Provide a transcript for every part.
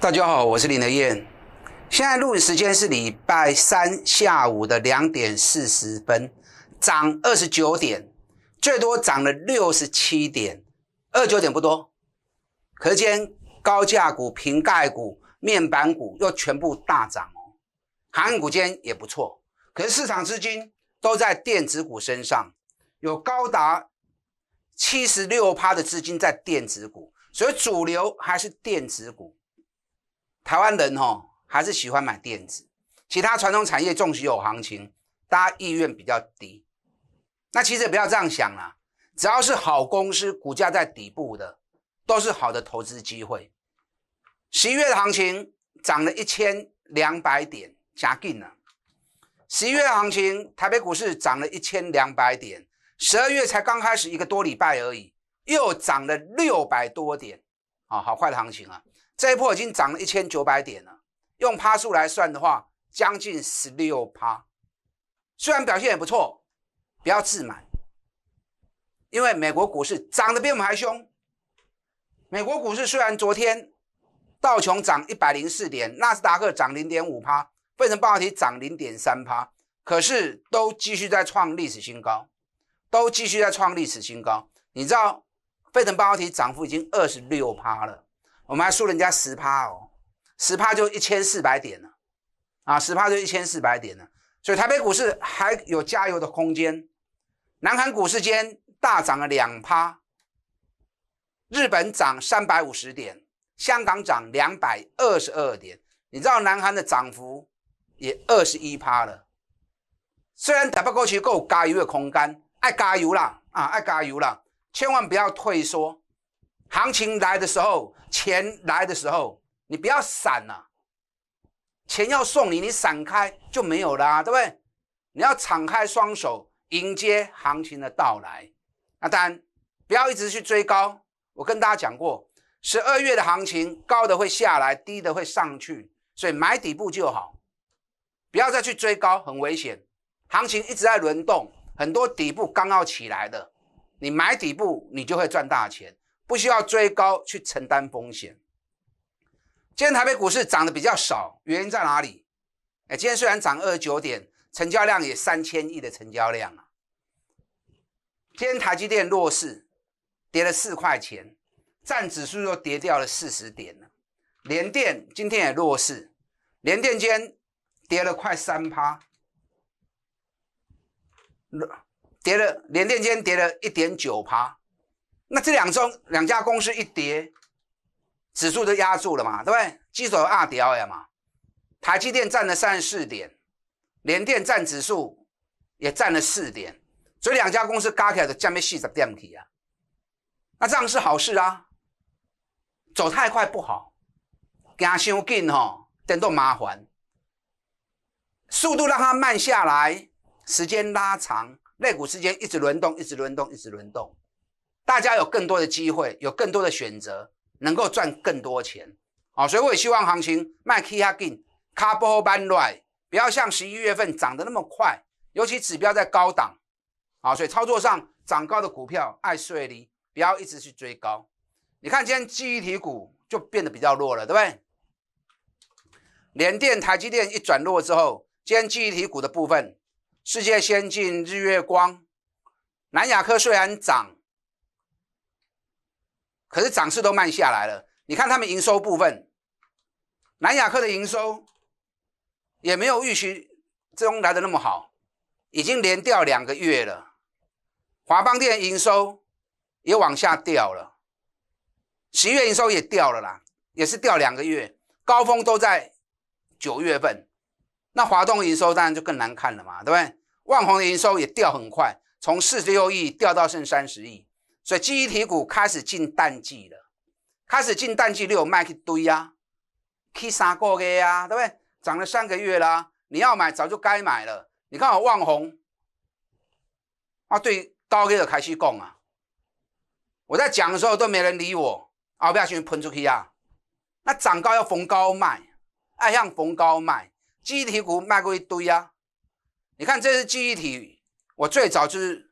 大家好，我是林德燕。现在录影时间是礼拜三下午的两点四十分，涨二十九点，最多涨了六十七点，二九点不多。可见高价股、瓶盖股、面板股又全部大涨哦。含股间也不错，可是市场资金都在电子股身上，有高达七十六趴的资金在电子股，所以主流还是电子股。台湾人吼还是喜欢买电子，其他传统产业纵使有行情，大家意愿比较低。那其实不要这样想啦，只要是好公司，股价在底部的，都是好的投资机会。十一月的行情涨了一千两百点，加劲了。十一月行情，台北股市涨了一千两百点，十二月才刚开始一个多礼拜而已，又涨了六百多点，啊，好快的行情啊！这一波已经涨了一千九百点了，用趴数来算的话，将近十六趴。虽然表现也不错，不要自满，因为美国股市涨得比我们还凶。美国股市虽然昨天道琼涨一百零四点，纳斯达克涨零点五趴，费城半导体涨零点三趴，可是都继续在创历史新高，都继续在创历史新高。你知道，费城半导体涨幅已经二十六趴了。我们还输人家十趴哦，十趴就一千四百点了，啊，十趴就一千四百点了，所以台北股市还有加油的空间。南韩股市间大涨了两趴，日本涨三百五十点，香港涨两百二十二点。你知道南韩的涨幅也二十一趴了，虽然打不过去，够加油的空间，爱加油啦，啊，爱加油啦，千万不要退缩。行情来的时候，钱来的时候，你不要闪了。钱要送你，你闪开就没有啦，对不对？你要敞开双手迎接行情的到来。那当然，不要一直去追高。我跟大家讲过，十二月的行情，高的会下来，低的会上去，所以买底部就好，不要再去追高，很危险。行情一直在轮动，很多底部刚要起来的，你买底部，你就会赚大钱。不需要追高去承担风险。今天台北股市涨得比较少，原因在哪里？哎，今天虽然涨二十九点，成交量也三千亿的成交量啊。今天台积电弱势，跌了四块钱，占指数又跌掉了四十点了。联电今天也弱势，联电间跌了快三趴，跌了联电间跌了一点九趴。那这两宗两家公司一跌，指数都压住了嘛，对不对？基首有阿迪呀嘛，台积电占了三十四点，联电占指数也占了四点，所以两家公司加起来都加没四十点起啊。那这样是好事啊，走太快不好，行伤紧吼，等到麻烦。速度让它慢下来，时间拉长，肋骨之间一直轮动，一直轮动，一直轮动。大家有更多的机会，有更多的选择，能够赚更多钱啊！所以我也希望行情卖 keyakin、卡波班瑞不要像十一月份涨得那么快，尤其指标在高档啊！所以操作上，涨高的股票爱睡离，不要一直去追高。你看今天基体股就变得比较弱了，对不对？联电、台积电一转弱之后，今天基体股的部分，世界先进、日月光、南亚科虽然涨。可是涨势都慢下来了，你看他们营收部分，南亚科的营收也没有预期中来的那么好，已经连掉两个月了。华邦电营收也往下掉了，十月营收也掉了啦，也是掉两个月，高峰都在九月份，那华东营收当然就更难看了嘛，对不对？万宏的营收也掉很快，从四十六亿掉到剩三十亿。所以，记忆体股开始进淡季了，开始进淡季，你有卖去堆啊，去三个月啊，对不对？涨了三个月了，你要买早就该买了。你看我望红，啊，对，高又开始供啊，我在讲的时候都没人理我，不边全喷出去啊。那涨高要逢高卖，爱向逢高卖，记忆体股卖过一堆啊。你看，这是记忆体，我最早就是。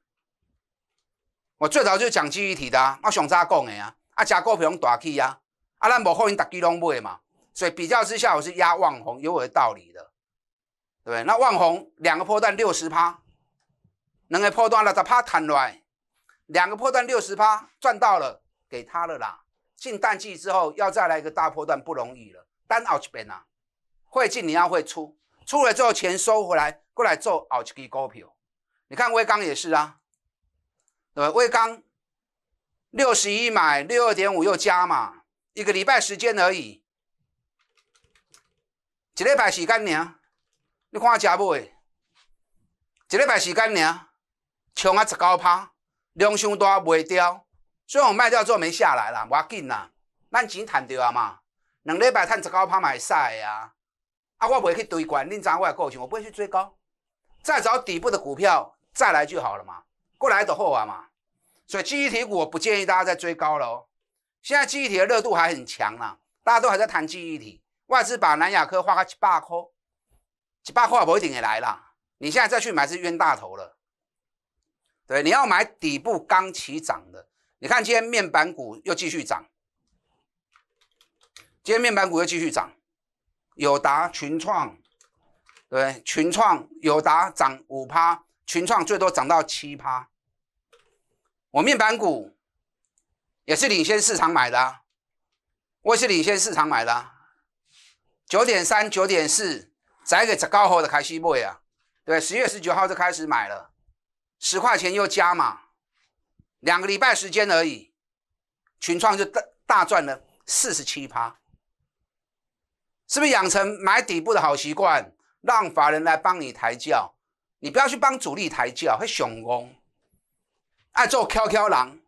我最早就讲记忆体的，啊，我上次讲的啊，啊，加股票大起呀，啊，咱无可能大股票买嘛，所以比较之下，我是压万红，有我的道理的，对不对？那万红两个破段六十趴，两个破段六十趴摊来，两个破段六十趴赚到了，给他了啦。进淡季之后要再来一个大破段不容易了，单熬一 t 边啊，会进你要会出，出了之后钱收回来，过来做熬一 t 股票。你看威刚也是啊。对吧？卫六十一买，六二点五又加嘛，一个礼拜时间而已，一礼拜时间呢？你看我食卖？一礼拜时间呢？冲啊！十九趴量伤大，卖掉。所以我卖掉之后没下来啦，无要紧啦，咱钱赚着啊嘛，两礼拜赚十九趴嘛，会使啊。啊，我袂去追款，恁知影我诶个性，我不会去追高，再找底部的股票再来就好了嘛。过来的货玩嘛，所以记忆体股我不建议大家再追高了。现在记忆体的热度还很强呢，大家都还在谈记忆体。外资把南亚科花个几百颗，几百颗也不一定也来了。你现在再去买是冤大头了。对，你要买底部刚起涨的。你看今天面板股又继续涨，今天面板股又继续涨，友达、群创，对，群创、友达涨五趴。群创最多涨到七趴，我面板股也是领先市场买的，我也是领先市场买的，九点三九点四，再给十高后的凯西 b o 啊，对，十月十九号就开始买了，十块钱又加嘛，两个礼拜时间而已，群创就大大赚了四十七趴，是不是养成买底部的好习惯，让法人来帮你抬轿？你不要去帮主力抬轿，会熊攻，爱做 QQ 狼。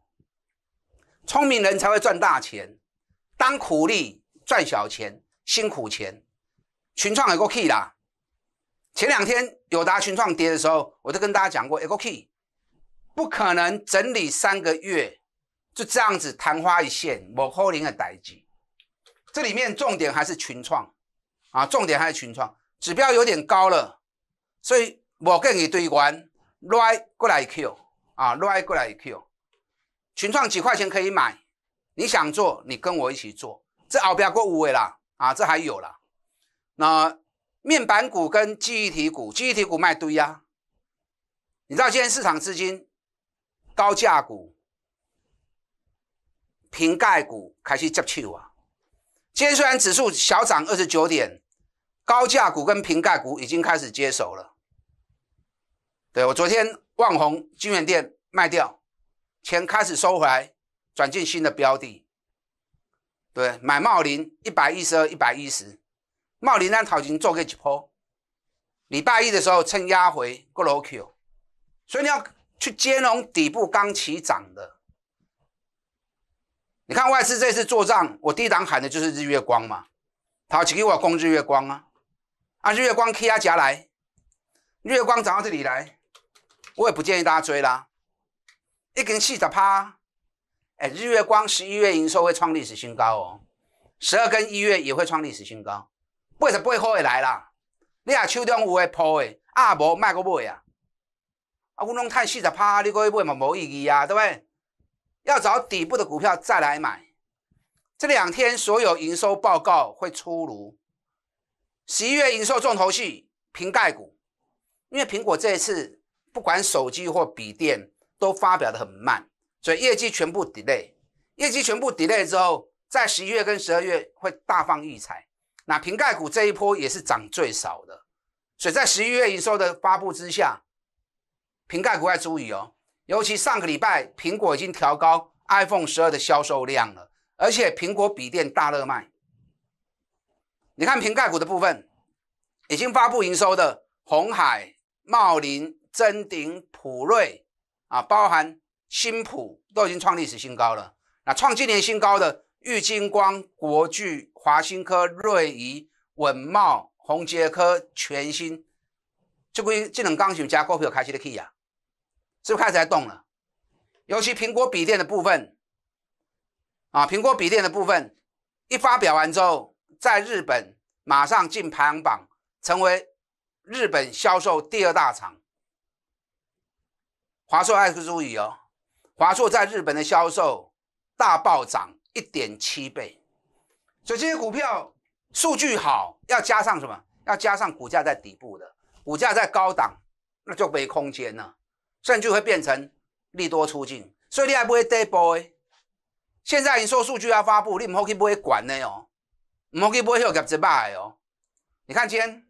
聪明人才会赚大钱，当苦力赚小钱，辛苦钱。群创有个 key 啦，前两天友达群创跌的时候，我就跟大家讲过，有个 key，不可能整理三个月就这样子昙花一现，某破零的代级。这里面重点还是群创啊，重点还是群创指标有点高了，所以。我跟你对玩，来过来一 Q 啊，来过来一 Q，群创几块钱可以买，你想做你跟我一起做，这熬不过五位啦啊，这还有了。那面板股跟记忆体股，记忆体股卖堆呀，你知道今天市场资金高价股、瓶盖股开始接手啊。今天虽然指数小涨二十九点，高价股跟瓶盖股已经开始接手了。对我昨天旺宏金元店卖掉，钱开始收回来，转进新的标的。对，买茂林一百一十二、一百一十，茂林那套已经做个几波。礼拜一的时候趁压回过了 OQ，所以你要去兼容底部刚起涨的。你看外资这次做账，我第一档喊的就是日月光嘛，他只给我攻日月光啊，按日月光 K 压夹来，月光涨到这里来。我也不建议大家追啦，一根四十趴，哎，日月光十一月营收会创历史新高哦，十二跟一月也会创历史新高，八十八后也来啦，你啊手中有诶抛的，啊无卖过买啊，啊我拢叹四十趴，你过去买嘛无意义啊，对不对？要找底部的股票再来买，这两天所有营收报告会出炉，十一月营收重头戏，平盖股，因为苹果这一次。不管手机或笔电都发表的很慢，所以业绩全部 delay。业绩全部 delay 之后，在十一月跟十二月会大放异彩。那瓶盖股这一波也是涨最少的，所以在十一月营收的发布之下，瓶盖股要注意哦。尤其上个礼拜，苹果已经调高 iPhone 十二的销售量了，而且苹果笔电大热卖。你看瓶盖股的部分，已经发布营收的红海茂林。臻鼎、普瑞啊，包含新普都已经创历史新高了。那创今年新高的玉金光、国巨、华新科、瑞仪、稳茂、宏杰科、全新，这规智能钢琴家股票开始 key 啊，是不是开始在动了？尤其苹果笔电的部分啊，苹果笔电的部分一发表完之后，在日本马上进排行榜，成为日本销售第二大厂。华硕，爱思卓宇哦，华硕在日本的销售大暴涨一点七倍，所以这些股票数据好，要加上什么？要加上股价在底部的，股价在高档，那就没空间了，甚至会变成利多出境。所以你还买 day boy？现在已经说数据要发布，你唔好去不会管的哦，唔好去买许夹子麦的哦。你看今天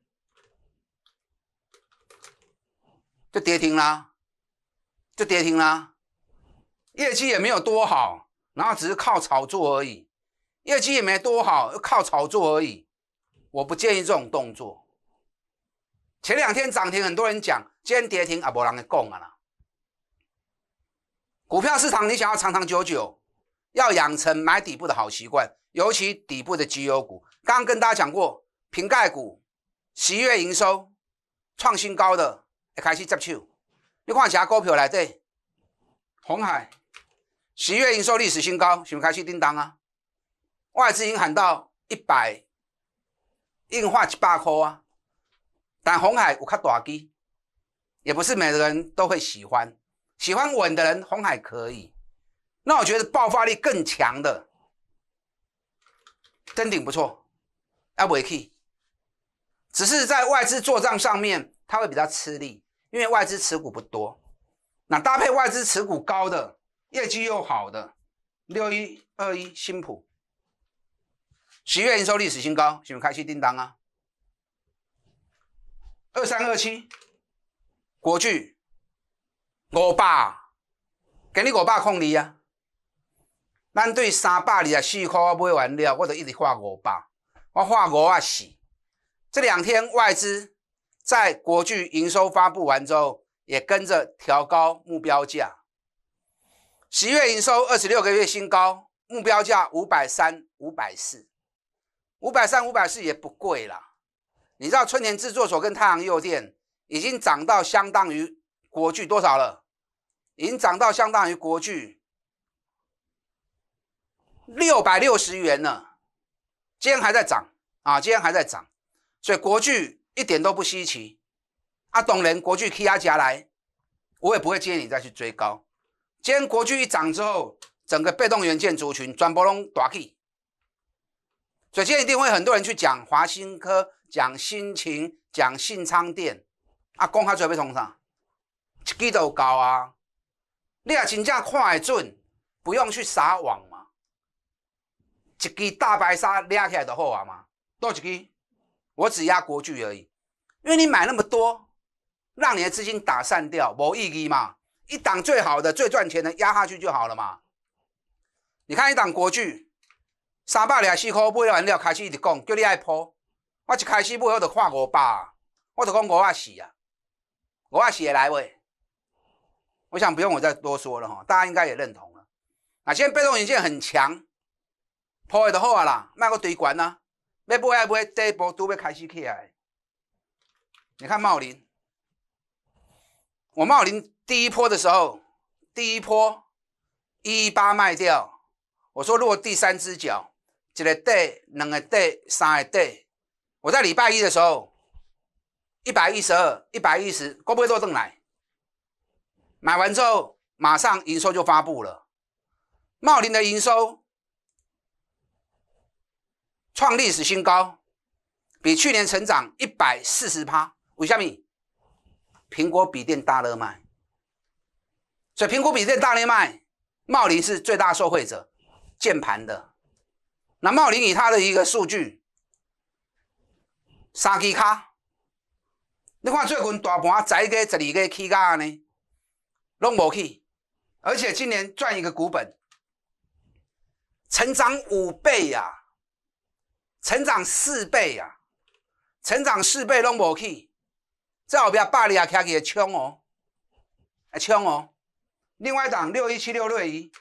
就跌停啦。就跌停啦，业绩也没有多好，然后只是靠炒作而已。业绩也没多好，靠炒作而已。我不建议这种动作。前两天涨停，很多人讲；今天跌停，也没人讲啊股票市场，你想要长长久久，要养成买底部的好习惯，尤其底部的绩优股。刚刚跟大家讲过，瓶盖股十月营收创新高的，开始接手。一其他股票来对，红海十月营收历史新高，什么开始订单啊？外资已经喊到一百，硬化一百块啊！但红海有较大机，也不是每个人都会喜欢。喜欢稳的人，红海可以。那我觉得爆发力更强的，真顶不错，要不会去，只是在外资做账上面，它会比较吃力。因为外资持股不多，那搭配外资持股高的、业绩又好的，六一二一新普，十月营收历史新高，什么开期订单啊？二三二七国巨我百，给你我百控你啊！咱对三百二十四块买完了，我就一直画五百，我画五啊四。这两天外资。在国巨营收发布完之后，也跟着调高目标价。十月营收二十六个月新高，目标价五百三、五百四、五百三、五百四也不贵了。你知道春田制作所跟太阳诱电已经涨到相当于国剧多少了？已经涨到相当于国剧六百六十元了。今天还在涨啊，今天还在涨，所以国剧。一点都不稀奇，啊，董然国巨 K 阿夹来，我也不会建议你再去追高。今天国巨一涨之后，整个被动元件族群转波拢大起，所以今天一定会很多人去讲华新科、讲新秦、讲信昌电，啊，讲开准备冲啥？一支都高啊！你也真正看会准，不用去撒网嘛，一支大白鲨抓起来就好啊嘛，多一支。我只压国剧而已，因为你买那么多，让你的资金打散掉没意义嘛。一档最好的、最赚钱的压下去就好了嘛。你看一档国剧，三百零四块买完了，开始一直讲叫你爱抛。我一开始不我就看五百，我就讲五百四啊，五百四也来喂。我想不用我再多说了哈，大家应该也认同了。啊，现在被动影响很强，抛也就好啦，卖个堆管呢。每波也不会，这一波都会开始起来。你看茂林，我茂林第一波的时候，第一波一八卖掉，我说落第三只脚，一个跌，两个跌，三个跌。我在礼拜一的时候，一百一十二，一百一十，会不会落震来？买完之后，马上营收就发布了，茂林的营收。创历史新高，比去年成长一百四十趴。为什米，苹果笔电大热卖，所以苹果笔电大热卖，茂林是最大受惠者，键盘的。那茂林以它的一个数据，三 G 卡，你看最近大盘十一十二个起价呢，拢无去，而且今年赚一个股本，成长五倍呀。成长四倍呀，成长四倍拢无去，在后边霸利也徛起个冲哦，啊冲哦，另外档六一七六瑞仪，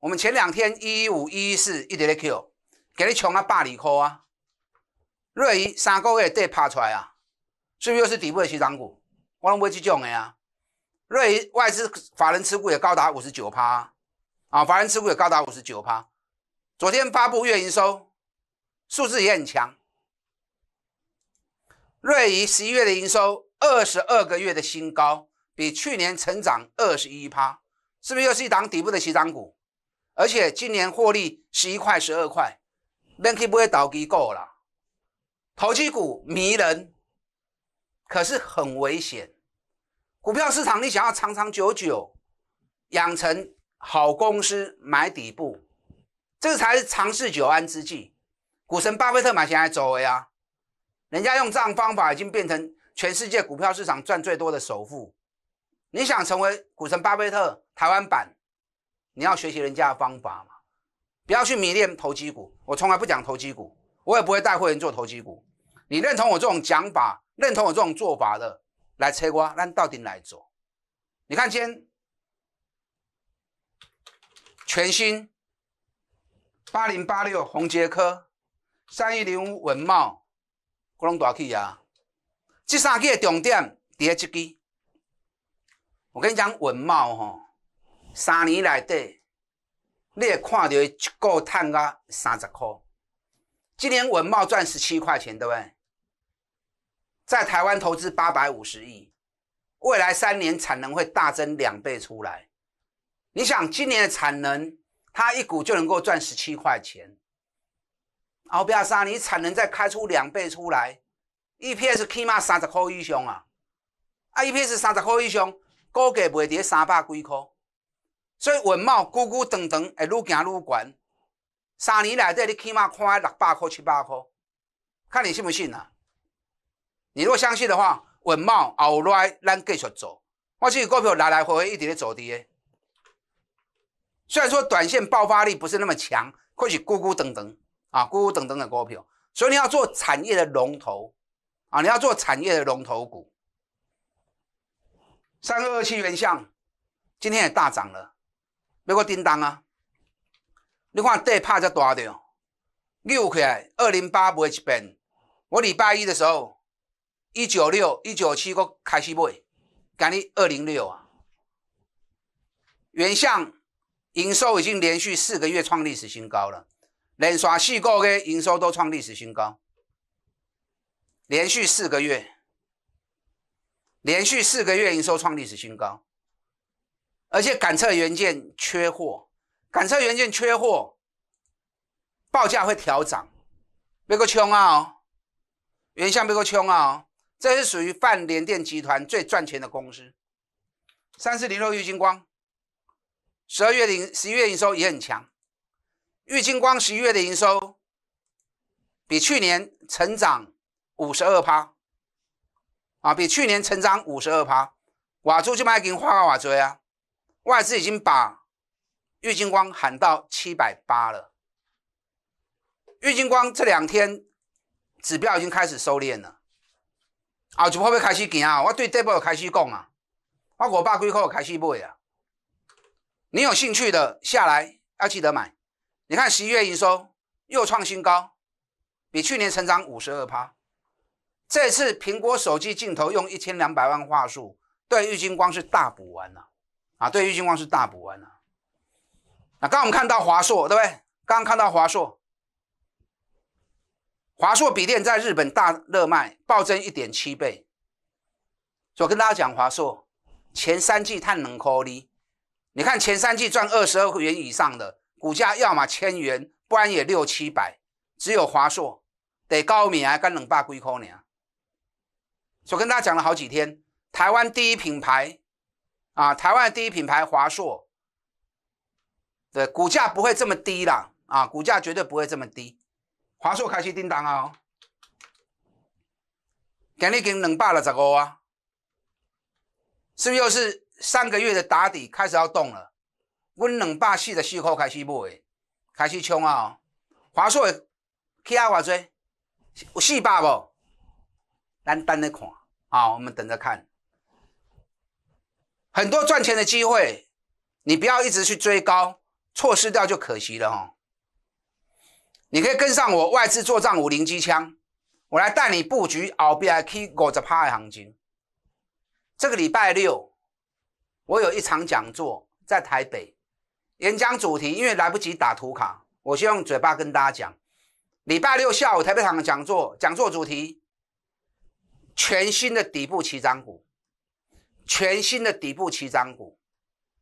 我们前两天一一五一一四一直在 Q，给你抢啊百里哭啊，瑞仪三个月底趴出来啊，是不是又是底部的西涨股？我拢不去讲的呀，瑞仪外资法人持股也高达五十九趴啊，法人持股也高达五十九趴，昨天发布月营收。数字也很强，瑞怡十一月的营收二十二个月的新高，比去年成长二十一%，是不是又是一档底部的持涨股？而且今年获利十一块十二块，Bank y 不会倒机够了。投机股迷人，可是很危险。股票市场，你想要长长久久养成好公司买底部，这才是长治久安之计。股神巴菲特买前还走位啊，人家用这样方法已经变成全世界股票市场赚最多的首富。你想成为股神巴菲特台湾版，你要学习人家的方法嘛？不要去迷恋投机股，我从来不讲投机股，我也不会带会员做投机股。你认同我这种讲法，认同我这种做法的，来吃瓜到底丁来做。你看今天，全新八零八六红杰科。三一零文茂，鼓囊大气啊，这三个的重点在即季。我跟你讲，文茂吼，三年来底，你也看到一个涨到三十块。今年文茂赚十七块钱，对不对？在台湾投资八百五十亿，未来三年产能会大增两倍出来。你想，今年的产能，它一股就能够赚十七块钱。后边三年产能再开出两倍出来，EPS 起码三十块以上啊！啊，EPS 三十块以上，估计不会跌三百几块，所以文茂咕咕噔会越走越高。三年内底你起码看六百块、七百块，看你信不信啊！你如果相信的话，文茂后来咱继续做，我这个股票来来回回一直咧走低诶。虽然说短线爆发力不是那么强，或许咕咕噔噔。啊，股股等等等股票，所以你要做产业的龙头啊，你要做产业的龙头股。三二二七原相今天也大涨了，美括叮当啊，你看底怕这大的，六起来二零八买一遍，我礼拜一的时候一九六一九七个开始买，赶日二零六啊。原相营收已经连续四个月创历史新高了。连刷四个月营收都创历史新高，连续四个月，连续四个月营收创历史新高。而且感测元件缺货，感测元件缺货，报价会调涨。别个穷啊哦，原相别个穷啊哦，这是属于泛联电集团最赚钱的公司。三四零六绿金光，十二月零十一月营收也很强。玉金光十一月的营收比去年成长五十二趴，啊，比去年成长五十二趴。瓦珠就卖给花花瓦珠啊，外资已经把玉金光喊到七百八了。玉金光这两天指标已经开始收敛了，啊，就不会开始讲啊！我对这波有开始讲啊，啊，我爸股课开始播啊。你有兴趣的下来要记得买。你看十一月营收又创新高，比去年成长五十二趴。这次苹果手机镜头用一千两百万画素，对郁金光是大补完呐！啊，对郁金光是大补完呐。那刚我们看到华硕，对不对？刚刚看到华硕，华硕笔电在日本大热卖，暴增一点七倍。我跟大家讲，华硕前三季太能颗粒，你看前三季赚二十二元以上的。股价要么千元，不然也六七百，只有华硕、得高米啊跟冷霸龟壳呢，就跟大家讲了好几天，台湾第一品牌啊，台湾第一品牌华硕，对股价不会这么低了啊，股价绝对不会这么低，华硕开始叮当啊，今日今两百六十五啊，是不是又是上个月的打底开始要动了？阮两百四十四块开始买，开始冲啊！华硕的起啊，偌济有四百无？单单的看啊，我们等着看。很多赚钱的机会，你不要一直去追高，错失掉就可惜了哈。你可以跟上我外资作战五零机枪，我来带你布局 RBI K 五十 l d 派行情。这个礼拜六，我有一场讲座在台北。演讲主题，因为来不及打图卡，我先用嘴巴跟大家讲。礼拜六下午台北场的讲座，讲座主题：全新的底部起涨股，全新的底部起涨股。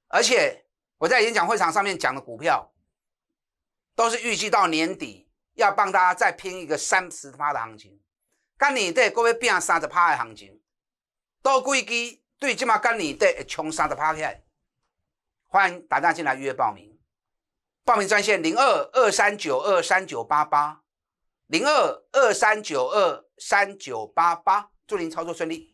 而且我在演讲会场上面讲的股票，都是预计到年底要帮大家再拼一个三十趴的行情。看你底各位变三十趴的行情，多几只对起码干你底冲三十趴起。欢迎打电话进来预约报名，报名专线零二二三九二三九八八，零二二三九二三九八八，祝您操作顺利。